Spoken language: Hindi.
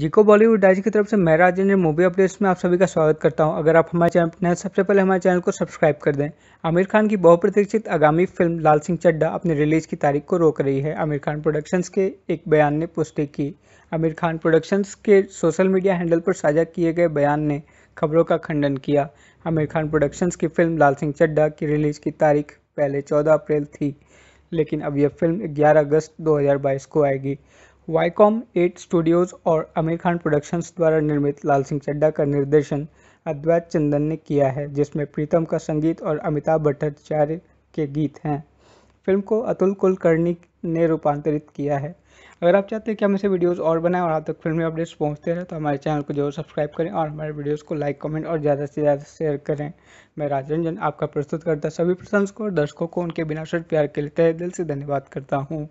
जिको बॉलीवुड डाइज की तरफ से मैं राजेंद्र मूवी अपडेट्स में आप सभी का स्वागत करता हूं अगर आप हमारे चैनल पर नए सबसे पहले हमारे चैनल को सब्सक्राइब कर दें आमिर खान की बहुप्रतीक्षित आगामी फिल्म लाल सिंह चड्डा अपने रिलीज की तारीख को रोक रही है आमिर खान प्रोडक्शंस के एक बयान ने पुष्टि की आमिर खान प्रोडक्शंस के सोशल मीडिया हैंडल पर साझा किए गए बयान ने खबरों का खंडन किया आमिर खान प्रोडक्शंस की फिल्म लाल सिंह चड्डा की रिलीज की तारीख पहले चौदह अप्रैल थी लेकिन अब यह फिल्म ग्यारह अगस्त दो को आएगी वाईकॉम एट स्टूडियोज और आमिर खान प्रोडक्शंस द्वारा निर्मित लाल सिंह चड्डा का निर्देशन अद्वैत चंदन ने किया है जिसमें प्रीतम का संगीत और अमिताभ भट्टाचार्य के गीत हैं फिल्म को अतुल कुलकर्णी ने रूपांतरित किया है अगर आप चाहते हैं कि हम ऐसे वीडियोस और बनाएं और आप तक फिल्मी अपडेट्स पहुंचते रहे तो हमारे चैनल को जरूर सब्सक्राइब करें और हमारे वीडियोस को लाइक कमेंट और ज़्यादा से ज़्यादा शेयर करें मैं राजरंजन आपका प्रस्तुत करता सभी प्रशंसकों और दर्शकों को उनके बिना शर्त प्यार के लिए तय दिल से धन्यवाद करता हूँ